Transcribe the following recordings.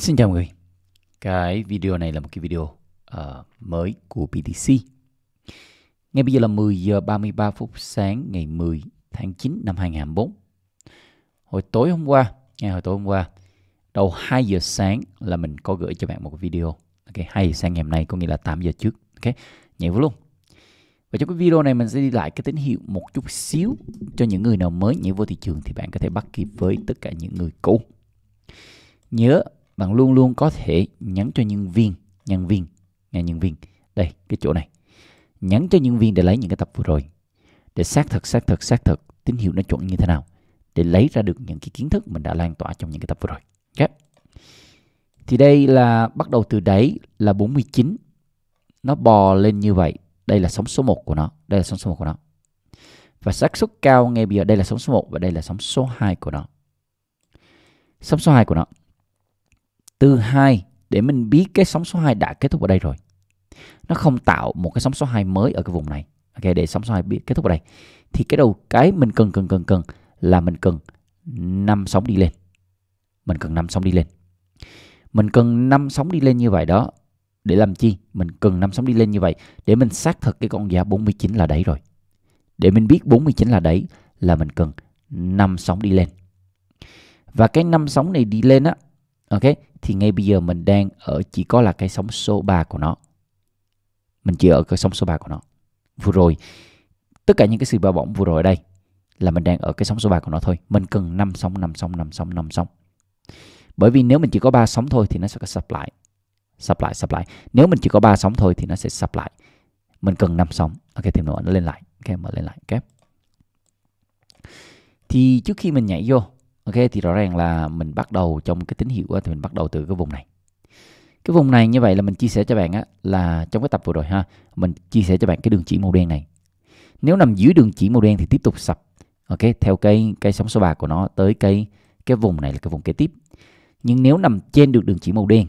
Xin chào mọi người Cái video này là một cái video uh, mới của BTC Ngay bây giờ là 10 giờ 33 phút sáng ngày 10 tháng 9 năm 2024 Hồi tối hôm qua, ngay hồi tối hôm qua Đầu 2 giờ sáng là mình có gửi cho bạn một video Ok, 2 giờ sáng ngày hôm nay có nghĩa là 8 giờ trước Ok, nhảy vô luôn và trong cái video này mình sẽ đi lại cái tín hiệu một chút xíu cho những người nào mới nhảy vô thị trường thì bạn có thể bắt kịp với tất cả những người cũ. Nhớ bạn luôn luôn có thể nhắn cho nhân viên nhân viên nhà nhân viên đây cái chỗ này nhắn cho nhân viên để lấy những cái tập vừa rồi để xác thực xác thực xác thực tín hiệu nó chuẩn như thế nào để lấy ra được những cái kiến thức mình đã lan tỏa trong những cái tập vừa rồi okay. thì đây là bắt đầu từ đấy là 49 nó bò lên như vậy đây là sóng số 1 của nó đây là sóng số 1 của nó và xác suất cao ngay bây giờ đây là sóng số 1 và đây là sóng số 2 của nó sóng số 2 của nó từ hai để mình biết cái sóng số 2 đã kết thúc ở đây rồi. Nó không tạo một cái sóng số 2 mới ở cái vùng này. Ok để sóng số 2 biết kết thúc ở đây. Thì cái đầu cái mình cần cần cần cần là mình cần năm sóng đi lên. Mình cần năm sóng đi lên. Mình cần năm sóng đi lên như vậy đó để làm chi? Mình cần năm sóng đi lên như vậy để mình xác thực cái con giá 49 là đấy rồi. Để mình biết 49 là đấy là mình cần năm sóng đi lên. Và cái năm sóng này đi lên á ok thì ngay bây giờ mình đang ở chỉ có là cái sóng số 3 của nó mình chỉ ở cái sóng số 3 của nó vừa rồi tất cả những cái sự bao bổng vừa rồi ở đây là mình đang ở cái sóng số 3 của nó thôi mình cần 5 sóng 5 sóng 5 sóng 5 sóng bởi vì nếu mình chỉ có 3 sóng thôi thì nó sẽ sập lại sập lại sập lại nếu mình chỉ có 3 sóng thôi thì nó sẽ sập lại mình cần 5 sóng ok thì nó lên lại ok mở lên lại ok thì trước khi mình nhảy vô ok thì rõ ràng là mình bắt đầu trong cái tín hiệu thì mình bắt đầu từ cái vùng này cái vùng này như vậy là mình chia sẻ cho bạn á, là trong cái tập vừa rồi ha mình chia sẻ cho bạn cái đường chỉ màu đen này nếu nằm dưới đường chỉ màu đen thì tiếp tục sập ok theo cây cây sóng số 3 của nó tới cây cái vùng này là cái vùng kế tiếp nhưng nếu nằm trên được đường chỉ màu đen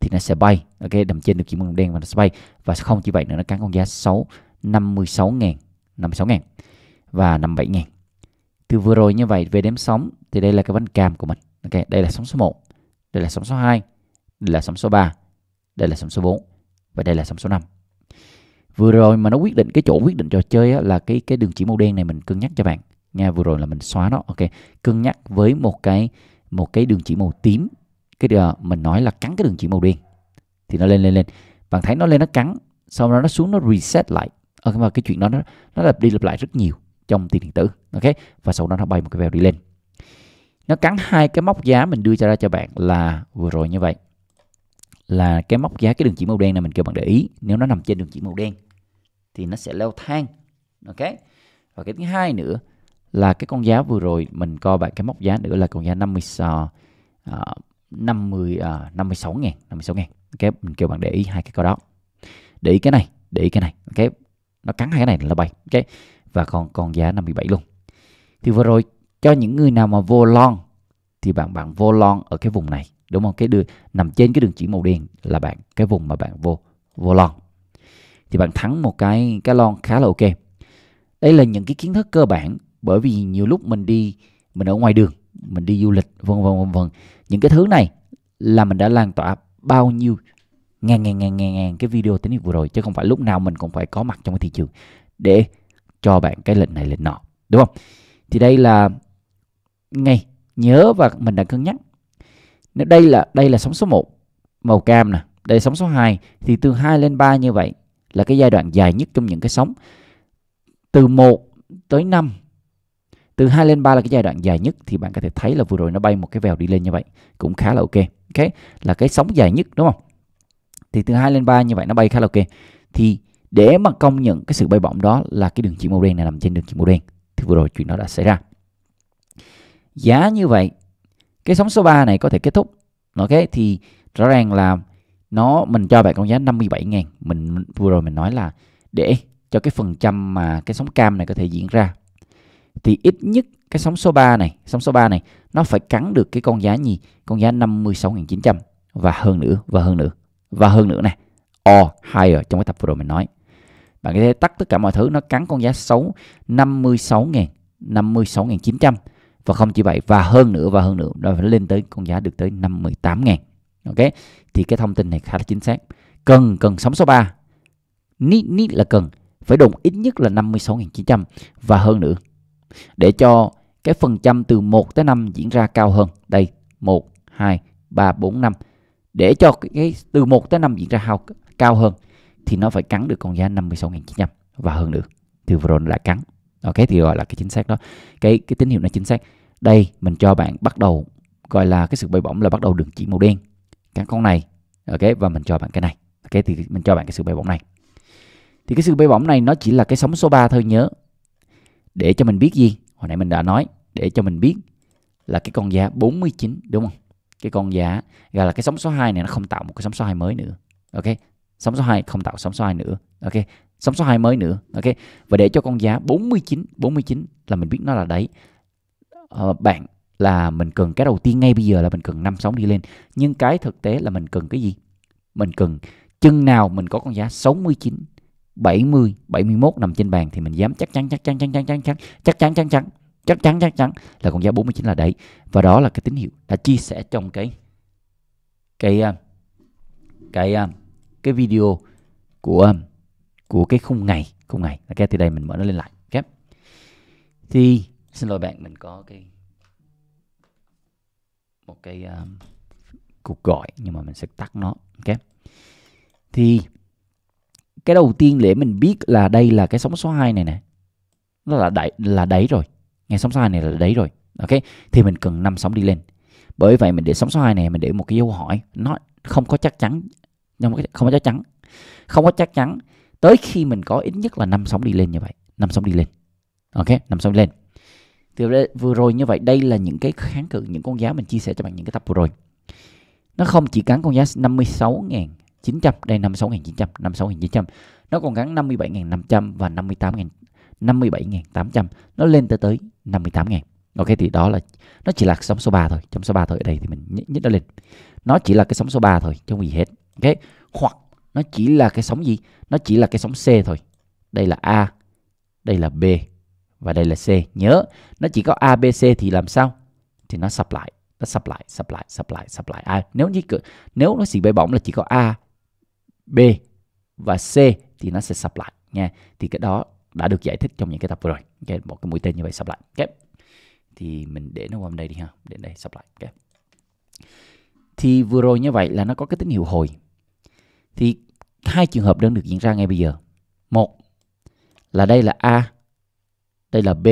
thì nó sẽ bay ok nằm trên được chỉ màu đen và nó sẽ bay và không chỉ vậy nữa nó cắn con giá 6 56 ngàn 56 ngàn và 57 ngàn từ vừa rồi như vậy về đếm sóng thì đây là cái văn cảm của mình. Ok, đây là sóng số 1, đây là sóng số 2, đây là sóng số 3, đây là sóng số 4 và đây là sóng số 5. Vừa rồi mà nó quyết định cái chỗ quyết định trò chơi á, là cái cái đường chỉ màu đen này mình cân nhắc cho bạn nha. Vừa rồi là mình xóa nó. Ok, cân nhắc với một cái một cái đường chỉ màu tím. Cái điều mình nói là cắn cái đường chỉ màu đen thì nó lên lên lên. Bạn thấy nó lên nó cắn, sau đó nó xuống nó reset lại. Ok mà cái chuyện đó nó nó lặp đi lặp lại rất nhiều trong tiền điện tử ok và sau đó nó bay một cái vèo đi lên nó cắn hai cái móc giá mình đưa ra cho bạn là vừa rồi như vậy là cái móc giá cái đường chỉ màu đen này mình kêu bạn để ý nếu nó nằm trên đường chỉ màu đen thì nó sẽ leo thang ok và cái thứ hai nữa là cái con giá vừa rồi mình co bạn cái móc giá nữa là con giá 50 uh, 50 uh, 56 ngàn 56 ngàn ok mình kêu bạn để ý hai cái con đó để ý cái này để ý cái này ok nó cắn hai cái này là bay ok và còn còn giá 57 luôn thì vừa rồi cho những người nào mà vô lon thì bạn bạn vô lon ở cái vùng này đúng không cái đường nằm trên cái đường chỉ màu đen là bạn cái vùng mà bạn vô vô lon thì bạn thắng một cái cái lon khá là ok đây là những cái kiến thức cơ bản bởi vì nhiều lúc mình đi mình ở ngoài đường mình đi du lịch vân vân vân vân những cái thứ này là mình đã lan tỏa bao nhiêu ngàn ngàn ngàn ngàn ngàn cái video tính vừa rồi chứ không phải lúc nào mình cũng phải có mặt trong cái thị trường để cho bạn cái lệnh này lệnh nọ đúng không thì đây là ngay nhớ và mình đã cân nhắc nếu đây là đây là sóng số 1 màu cam nè đây là sóng số 2 thì từ 2 lên 3 như vậy là cái giai đoạn dài nhất trong những cái sóng từ 1 tới 5 từ 2 lên 3 là cái giai đoạn dài nhất thì bạn có thể thấy là vừa rồi nó bay một cái vèo đi lên như vậy cũng khá là ok ok là cái sóng dài nhất đúng không thì từ 2 lên 3 như vậy nó bay khá là ok thì để mà công nhận cái sự bay bổng đó là cái đường chỉ màu đen này nằm trên đường chỉ màu đen thì vừa rồi chuyện đó đã xảy ra giá như vậy cái sóng số 3 này có thể kết thúc ok thì rõ ràng là nó mình cho bạn con giá 57 ngàn mình vừa rồi mình nói là để cho cái phần trăm mà cái sóng cam này có thể diễn ra thì ít nhất cái sóng số 3 này sóng số 3 này nó phải cắn được cái con giá gì con giá 56.900 và hơn nữa và hơn nữa và hơn nữa này or higher trong cái tập vừa rồi mình nói bạn có thể tắt tất cả mọi thứ nó cắn con giá xấu 56.000 56.900 và không chỉ vậy và hơn nữa và hơn nữa nó phải lên tới con giá được tới 58.000 ok thì cái thông tin này khá là chính xác cần cần sóng số 3 nít nít là cần phải đồng ít nhất là 56.900 và hơn nữa để cho cái phần trăm từ 1 tới 5 diễn ra cao hơn đây 1 2 3 4 5 để cho cái, từ 1 tới 5 diễn ra hao, cao hơn thì nó phải cắn được con giá 56.900 và hơn được thì vừa rồi nó đã cắn ok thì gọi là cái chính xác đó cái cái tín hiệu này chính xác đây mình cho bạn bắt đầu gọi là cái sự bay bổng là bắt đầu đường chỉ màu đen cắn con này ok và mình cho bạn cái này ok thì mình cho bạn cái sự bay bổng này thì cái sự bay bổng này nó chỉ là cái sóng số 3 thôi nhớ để cho mình biết gì hồi nãy mình đã nói để cho mình biết là cái con giá 49 đúng không cái con giá gọi là cái sóng số 2 này nó không tạo một cái sóng số 2 mới nữa ok sóng số 2 không tạo sóng số 2 nữa ok sóng số 2 mới nữa ok và để cho con giá 49 49 là mình biết nó là đấy ờ, bạn là mình cần cái đầu tiên ngay bây giờ là mình cần năm sóng đi lên nhưng cái thực tế là mình cần cái gì mình cần chừng nào mình có con giá 69 70 71 nằm trên bàn thì mình dám chắc chắn chắc chắn chắc chắn chắc chắn chắc chắn chắc chắn chắc chắn chắc chắn là con giá 49 là đấy và đó là cái tín hiệu đã chia sẻ trong cái cái ờ, cái, cái ờ, cái video của của cái khung ngày khung ngày ok thì đây mình mở nó lên lại ok thì xin lỗi bạn mình có cái một cái um, cuộc gọi nhưng mà mình sẽ tắt nó ok thì cái đầu tiên để mình biết là đây là cái sóng số 2 này nè nó là đẩy là đẩy rồi nghe sóng số 2 này là đẩy rồi ok thì mình cần năm sóng đi lên bởi vậy mình để sóng số 2 này mình để một cái dấu hỏi nó không có chắc chắn nhưng mà không có chắc chắn không có chắc chắn tới khi mình có ít nhất là năm sóng đi lên như vậy năm sóng đi lên ok năm sóng đi lên từ vừa rồi như vậy đây là những cái kháng cự những con giá mình chia sẻ cho bạn những cái tập vừa rồi nó không chỉ cắn con giá 56.900 đây 56.900 56.900 nó còn cắn 57.500 và 58.000 57.800 nó lên tới tới 58.000 ok thì đó là nó chỉ là sóng số 3 thôi sóng số 3 thôi ở đây thì mình nhích, nhích nó lên nó chỉ là cái sóng số 3 thôi chứ không gì hết ok hoặc nó chỉ là cái sóng gì nó chỉ là cái sóng c thôi đây là a đây là b và đây là c nhớ nó chỉ có a b c thì làm sao thì nó sập lại nó sập lại sập lại sập lại sập lại à, nếu như nếu nó xì bay bổng là chỉ có a b và c thì nó sẽ sập lại nha thì cái đó đã được giải thích trong những cái tập vừa rồi okay, một cái mũi tên như vậy sập lại okay. thì mình để nó qua đây đi ha để đây sập lại okay. thì vừa rồi như vậy là nó có cái tín hiệu hồi thì hai trường hợp đang được diễn ra ngay bây giờ một là đây là a đây là b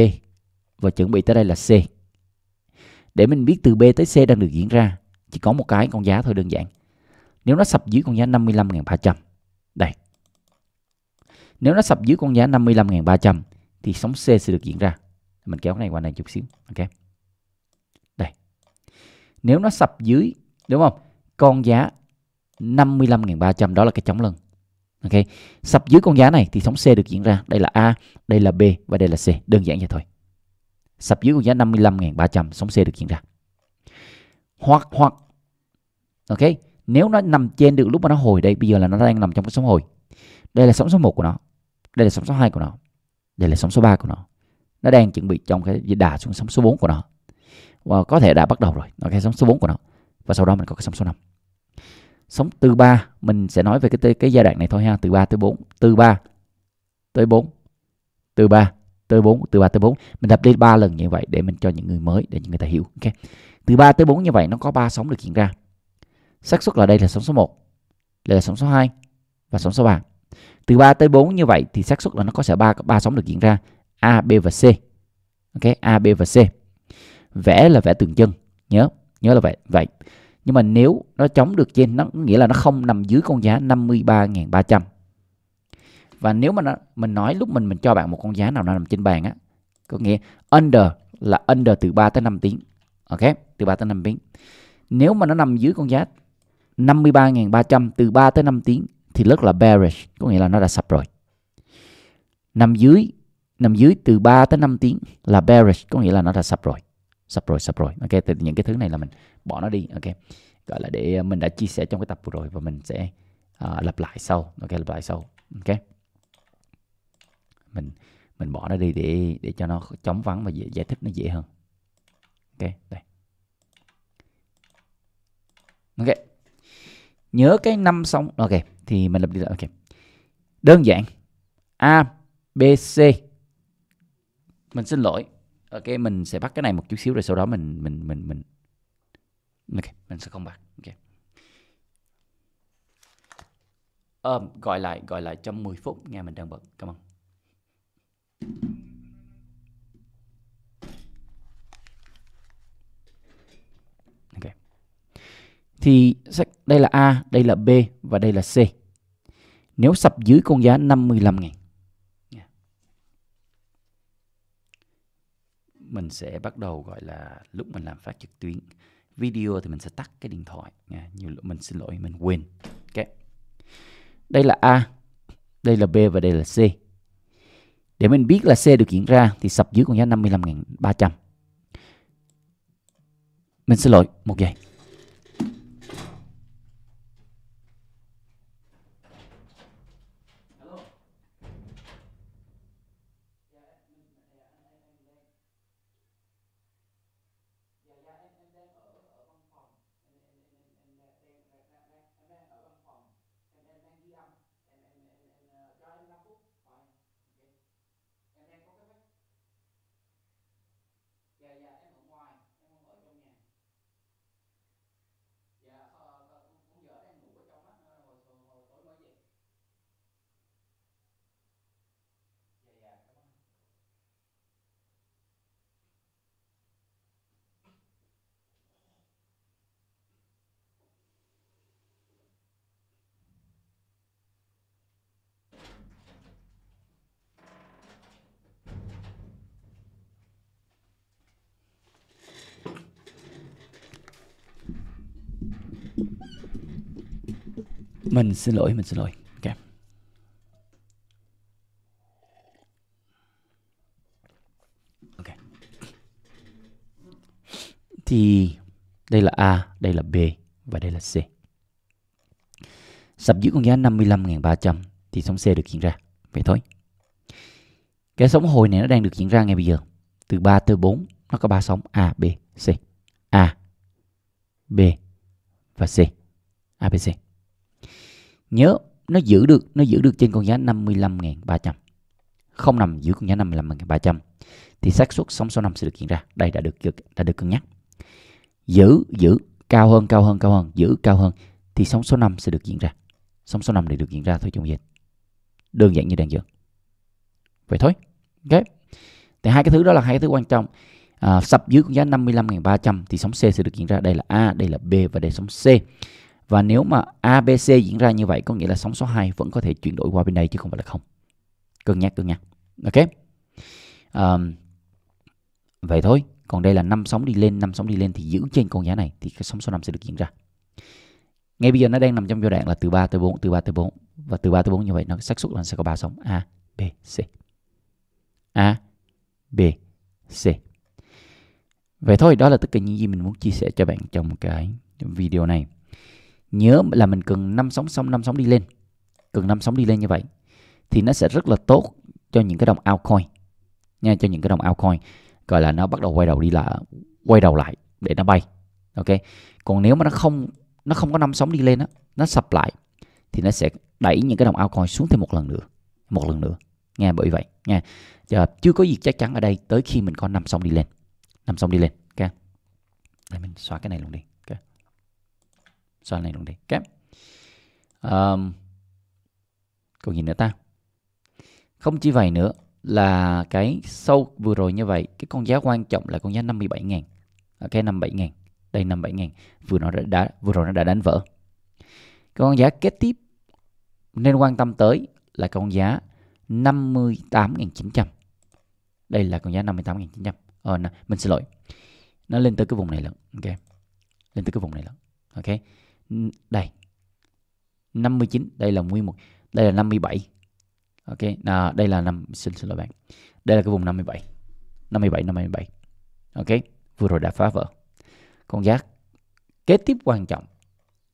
và chuẩn bị tới đây là c để mình biết từ b tới c đang được diễn ra chỉ có một cái con giá thôi đơn giản nếu nó sập dưới con giá 55.300 đây nếu nó sập dưới con giá 55.300 thì sóng C sẽ được diễn ra mình kéo cái này qua này chút xíu ok đây nếu nó sập dưới đúng không con giá 55.300 đó là cái chống lưng ok sập dưới con giá này thì sóng C được diễn ra đây là A đây là B và đây là C đơn giản vậy thôi sập dưới con giá 55.300 sóng C được diễn ra hoặc hoặc ok nếu nó nằm trên được lúc mà nó hồi đây bây giờ là nó đang nằm trong cái sóng hồi đây là sóng số 1 của nó đây là sóng số 2 của nó đây là sóng số 3 của nó nó đang chuẩn bị trong cái đà xuống sóng số 4 của nó và có thể đã bắt đầu rồi nó cái sóng số 4 của nó và sau đó mình có cái sóng số 5 sống từ 3 mình sẽ nói về cái cái giai đoạn này thôi ha từ 3 tới 4 từ 3 tới 4 từ 3 tới 4 từ 3 tới 4 mình đập đi 3 lần như vậy để mình cho những người mới để những người ta hiểu ok từ 3 tới 4 như vậy nó có 3 sóng được diễn ra xác suất là đây là sóng số 1 đây là sóng số 2 và sóng số 3 từ 3 tới 4 như vậy thì xác suất là nó có sẽ 3 ba sóng được diễn ra A, B và C. Ok, A, B và C. Vẽ là vẽ tường chân, nhớ, nhớ là vậy. Vậy nhưng mà nếu nó chống được trên nó nghĩa là nó không nằm dưới con giá 53.300 và nếu mà nó, mình nói lúc mình mình cho bạn một con giá nào nó nằm trên bàn á có nghĩa under là under từ 3 tới 5 tiếng ok từ 3 tới 5 tiếng nếu mà nó nằm dưới con giá 53.300 từ 3 tới 5 tiếng thì rất là bearish có nghĩa là nó đã sập rồi nằm dưới nằm dưới từ 3 tới 5 tiếng là bearish có nghĩa là nó đã sập rồi sắp rồi sắp rồi ok thì những cái thứ này là mình bỏ nó đi ok gọi là để mình đã chia sẻ trong cái tập vừa rồi và mình sẽ uh, lặp lại sau ok lặp lại sau ok mình mình bỏ nó đi để để cho nó chống vắng và dễ, giải thích nó dễ hơn ok đây ok nhớ cái năm xong ok thì mình lập đi ok đơn giản a b c mình xin lỗi ok ờ, mình sẽ bắt cái này một chút xíu rồi sau đó mình mình mình mình ok mình sẽ không bắt ok um, gọi lại gọi lại trong 10 phút nghe mình đang bật cảm ơn ok thì đây là A đây là B và đây là C nếu sập dưới con giá 55 ngàn mình sẽ bắt đầu gọi là lúc mình làm phát trực tuyến video thì mình sẽ tắt cái điện thoại nha nhiều lúc mình xin lỗi mình quên ok đây là a đây là b và đây là c để mình biết là C được diễn ra thì sập dưới con giá 55.300. Mình xin lỗi, một giây. mình xin lỗi mình xin lỗi ok ok thì đây là A đây là B và đây là C sập dưới con giá 55.300 thì sóng C được hiện ra vậy thôi cái sóng hồi này nó đang được diễn ra ngay bây giờ từ 3 tới 4 nó có ba sóng A B C A B và C A B C nhớ nó giữ được nó giữ được trên con giá 55.300 không nằm giữ con giá 55.300 thì xác suất sóng số năm sẽ được hiện ra đây đã được đã được cân nhắc giữ giữ cao hơn cao hơn cao hơn giữ cao hơn thì sóng số năm sẽ được diễn ra sóng số năm để được diễn ra thôi trong dịch đơn giản như đang dược vậy thôi ok thì hai cái thứ đó là hai cái thứ quan trọng à, sập dưới con giá 55.300 thì sóng C sẽ được diễn ra đây là A đây là B và đây là sóng C và nếu mà ABC diễn ra như vậy có nghĩa là sóng số 2 vẫn có thể chuyển đổi qua bên đây chứ không phải là không. Cân nhắc cân nhắc. Ok. Um, vậy thôi. Còn đây là năm sóng đi lên, năm sóng đi lên thì giữ trên con giá này thì cái sóng số 5 sẽ được diễn ra. Ngay bây giờ nó đang nằm trong giai đoạn là từ 3 tới 4, từ 3 tới 4 và từ 3 tới 4 như vậy nó xác suất là sẽ có ba sóng A, B, C. A, B, C. Vậy thôi, đó là tất cả những gì mình muốn chia sẻ cho bạn trong cái video này nhớ là mình cần năm sóng xong năm sóng đi lên cần năm sóng đi lên như vậy thì nó sẽ rất là tốt cho những cái đồng altcoin nha cho những cái đồng altcoin gọi là nó bắt đầu quay đầu đi là quay đầu lại để nó bay ok còn nếu mà nó không nó không có năm sóng đi lên á nó sập lại thì nó sẽ đẩy những cái đồng altcoin xuống thêm một lần nữa một lần nữa nghe bởi vậy nha Giờ, chưa có gì chắc chắn ở đây tới khi mình có năm sóng đi lên năm sóng đi lên ok để mình xóa cái này luôn đi Soal này luôn đi. Ok. Um, còn gì nữa ta? Không chỉ vậy nữa là cái sâu vừa rồi như vậy, cái con giá quan trọng là con giá 57.000. Ok 57 ngàn, Đây 57 ngàn, vừa nó đã, đã vừa rồi nó đã đánh vỡ. Con giá kế tiếp nên quan tâm tới là con giá 58.900. Đây là con giá 58.900. Ờ, mình xin lỗi. Nó lên tới cái vùng này lận. Ok. Lên tới cái vùng này lận. Ok đây 59 đây là nguyên một đây là 57 ok à, đây là năm xin xin lỗi bạn đây là cái vùng 57 57 57 ok vừa rồi đã phá vỡ con giá kế tiếp quan trọng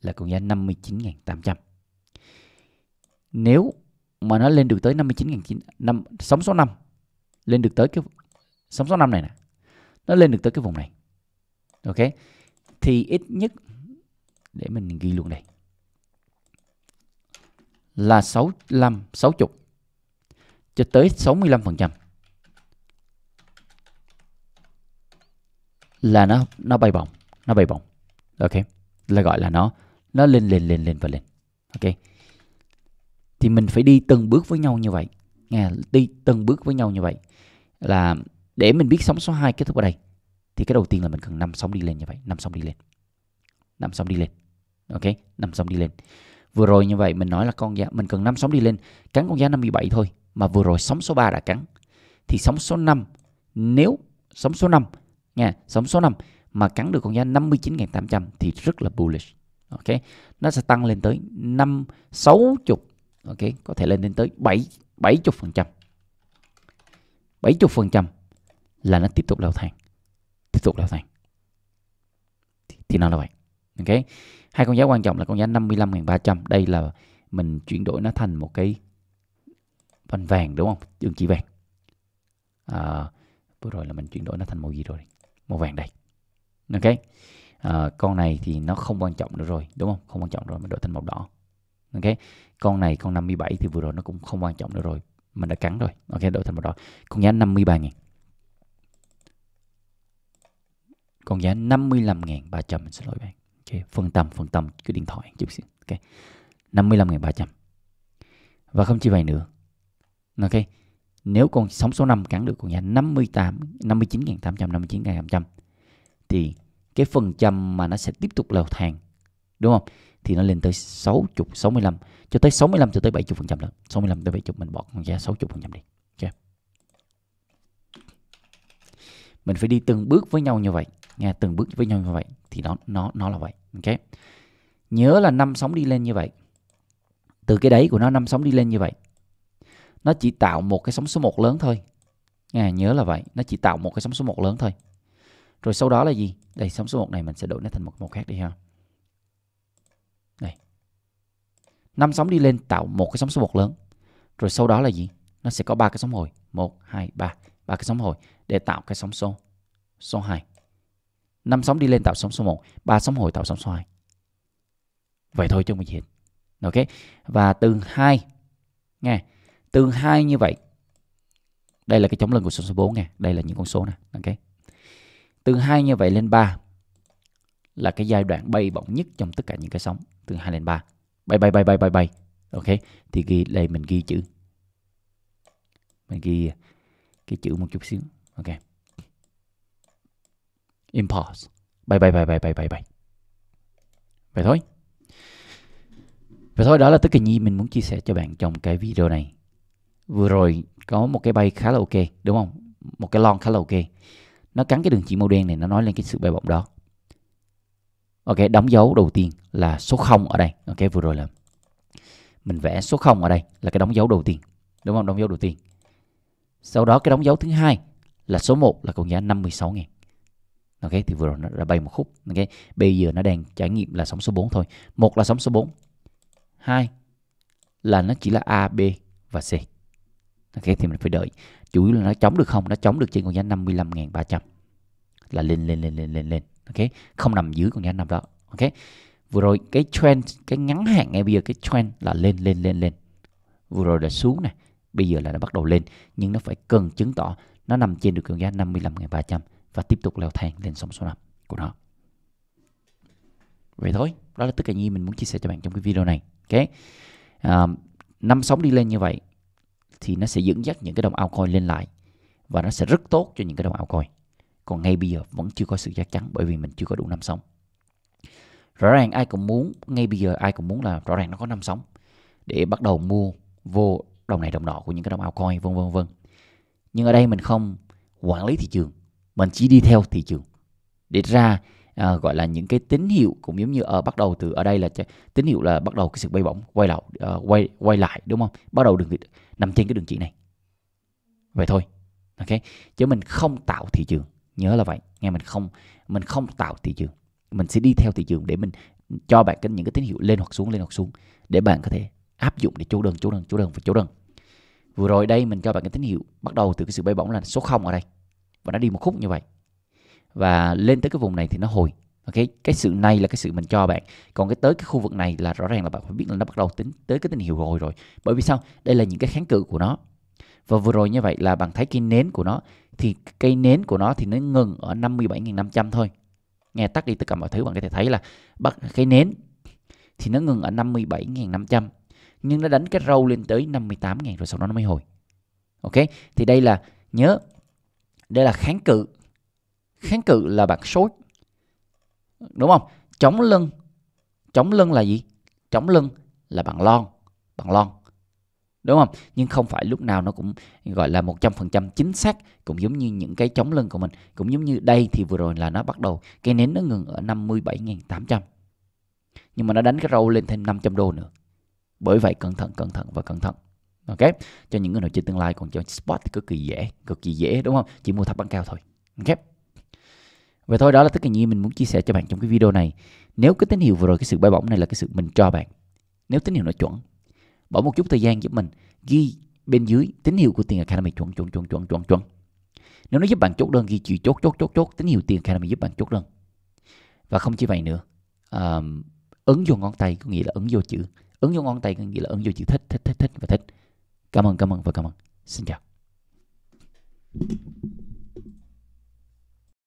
là con giá 59.800 nếu mà nó lên được tới 59.900 sóng số 5 lên được tới cái sóng số 5 này nè nó lên được tới cái vùng này ok thì ít nhất để mình ghi luôn đây là 65 60 cho tới 65% là nó nó bay bổng, nó bay bổng. Ok. Là gọi là nó nó lên lên lên lên và lên. Ok. Thì mình phải đi từng bước với nhau như vậy. Nghe đi từng bước với nhau như vậy là để mình biết sóng số 2 kết thúc ở đây thì cái đầu tiên là mình cần năm sóng đi lên như vậy, năm sóng đi lên năm sóng đi lên ok năm sóng đi lên vừa rồi như vậy mình nói là con giá dạ, mình cần năm sóng đi lên cắn con giá dạ 57 thôi mà vừa rồi sóng số 3 đã cắn thì sóng số 5 nếu sóng số 5 nha sóng số 5 mà cắn được con dạ giá 59.800 thì rất là bullish ok nó sẽ tăng lên tới năm sáu chục, ok có thể lên đến tới bảy bảy chục phần trăm bảy chục phần trăm là nó tiếp tục leo thang tiếp tục leo thang thì, thì nó là vậy ok hai con giá quan trọng là con giá 55.300 đây là mình chuyển đổi nó thành một cái văn vàng đúng không đường chỉ vàng à, vừa rồi là mình chuyển đổi nó thành màu gì rồi màu vàng đây ok à, con này thì nó không quan trọng nữa rồi đúng không không quan trọng rồi mình đổi thành màu đỏ ok con này con 57 thì vừa rồi nó cũng không quan trọng nữa rồi mình đã cắn rồi ok đổi thành màu đỏ con giá 53 ngàn con giá 55.300 mình xin lỗi bạn okay. phân tâm phần tâm cái điện thoại chút xíu ok 55.300 và không chỉ vậy nữa ok nếu con sóng số 5 cản được con giá 58 59.800 59.800 thì cái phần trăm mà nó sẽ tiếp tục leo thang đúng không thì nó lên tới 60 65 cho tới 65 cho tới 70 phần trăm lận 65 tới 70 mình bỏ con giá 60 phần trăm đi okay. mình phải đi từng bước với nhau như vậy nghe từng bước với nhau như vậy thì nó nó nó là vậy ok nhớ là năm sóng đi lên như vậy từ cái đáy của nó năm sóng đi lên như vậy nó chỉ tạo một cái sóng số 1 lớn thôi nghe nhớ là vậy nó chỉ tạo một cái sóng số 1 lớn thôi rồi sau đó là gì đây sóng số 1 này mình sẽ đổi nó thành một màu khác đi ha đây năm sóng đi lên tạo một cái sóng số 1 lớn rồi sau đó là gì nó sẽ có ba cái sóng hồi một hai ba ba cái sóng hồi để tạo cái sóng số số 2 năm sóng đi lên tạo sóng số 1, ba sóng hồi tạo sóng số 2. Vậy thôi chứ không gì hết. Ok. Và từ 2 nghe, từ 2 như vậy. Đây là cái chống lưng của sóng số 4 nghe, đây là những con số nè, ok. Từ 2 như vậy lên 3 là cái giai đoạn bay bổng nhất trong tất cả những cái sóng từ 2 lên 3. Bay bay bay bay bay bay. Ok, thì ghi đây mình ghi chữ. Mình ghi cái chữ một chút xíu. Ok impulse. Bye bye bye bye bye bye bye. Vậy thôi. Vậy thôi, đó là tất cả gì mình muốn chia sẻ cho bạn trong cái video này. Vừa rồi có một cái bay khá là ok, đúng không? Một cái lon khá là ok. Nó cắn cái đường chỉ màu đen này, nó nói lên cái sự bay bổng đó. Ok, đóng dấu đầu tiên là số 0 ở đây. Ok, vừa rồi là mình vẽ số 0 ở đây là cái đóng dấu đầu tiên. Đúng không? Đóng dấu đầu tiên. Sau đó cái đóng dấu thứ hai là số 1 là con giá 56 000 ok thì vừa rồi nó đã bay một khúc ok bây giờ nó đang trải nghiệm là sóng số 4 thôi một là sóng số 4 hai là nó chỉ là a b và c ok thì mình phải đợi chủ yếu là nó chống được không nó chống được trên con giá 55.300 là lên lên lên lên lên lên ok không nằm dưới con giá năm đó ok vừa rồi cái trend cái ngắn hạn ngay bây giờ cái trend là lên lên lên lên vừa rồi đã xuống này bây giờ là nó bắt đầu lên nhưng nó phải cần chứng tỏ nó nằm trên được con giá 55.300 và tiếp tục leo thang lên sóng số 5 của nó. Vậy thôi, đó là tất cả những gì mình muốn chia sẻ cho bạn trong cái video này. Ok. À, năm sóng đi lên như vậy thì nó sẽ dẫn dắt những cái đồng altcoin lên lại và nó sẽ rất tốt cho những cái đồng altcoin. Còn ngay bây giờ vẫn chưa có sự chắc chắn bởi vì mình chưa có đủ năm sóng. Rõ ràng ai cũng muốn ngay bây giờ ai cũng muốn là rõ ràng nó có năm sóng để bắt đầu mua vô đồng này đồng nọ của những cái đồng altcoin vân vân vân. Nhưng ở đây mình không quản lý thị trường mình chỉ đi theo thị trường để ra à, gọi là những cái tín hiệu cũng giống như ở ờ, à, bắt đầu từ ở đây là tín hiệu là bắt đầu cái sự bay bổng quay lại à, quay quay lại đúng không bắt đầu đường nằm trên cái đường chỉ này vậy thôi ok chứ mình không tạo thị trường nhớ là vậy nghe mình không mình không tạo thị trường mình sẽ đi theo thị trường để mình cho bạn cái những cái tín hiệu lên hoặc xuống lên hoặc xuống để bạn có thể áp dụng để chỗ đơn chỗ đơn chỗ đơn và chỗ đơn vừa rồi đây mình cho bạn cái tín hiệu bắt đầu từ cái sự bay bổng là số 0 ở đây và đã đi một khúc như vậy và lên tới cái vùng này thì nó hồi ok cái sự này là cái sự mình cho bạn còn cái tới cái khu vực này là rõ ràng là bạn phải biết là nó bắt đầu tính tới cái tín hiệu hồi rồi bởi vì sao đây là những cái kháng cự của nó và vừa rồi như vậy là bạn thấy cái nến của nó thì cây nến của nó thì nó ngừng ở 57.500 thôi nghe tắt đi tất cả mọi thứ bạn có thể thấy là bắt cái nến thì nó ngừng ở 57.500 nhưng nó đánh cái râu lên tới 58.000 rồi sau đó nó mới hồi ok thì đây là nhớ đây là kháng cự kháng cự là bạn sốt đúng không chống lưng chống lưng là gì chống lưng là bạn lon bạn lon đúng không nhưng không phải lúc nào nó cũng gọi là 100% chính xác cũng giống như những cái chống lưng của mình cũng giống như đây thì vừa rồi là nó bắt đầu cái nến nó ngừng ở 57.800 nhưng mà nó đánh cái râu lên thêm 500 đô nữa bởi vậy cẩn thận cẩn thận và cẩn thận ok cho những người nào chơi tương lai còn chơi spot thì cực kỳ dễ cực kỳ dễ đúng không chỉ mua thấp bán cao thôi ok và thôi đó là tất cả những gì mình muốn chia sẻ cho bạn trong cái video này nếu cái tín hiệu vừa rồi cái sự bay bổng này là cái sự mình cho bạn nếu tín hiệu nó chuẩn bỏ một chút thời gian giúp mình ghi bên dưới tín hiệu của tiền academy chuẩn chuẩn chuẩn chuẩn chuẩn chuẩn nếu nó giúp bạn chốt đơn ghi chữ chốt chốt chốt chốt tín hiệu tiền academy giúp bạn chốt đơn và không chỉ vậy nữa um, ấn vô ngón tay có nghĩa là ấn vô chữ ấn vô ngón tay có nghĩa là ấn vô chữ thích thích thích thích và thích 感恩，感恩，不感恩，睡觉。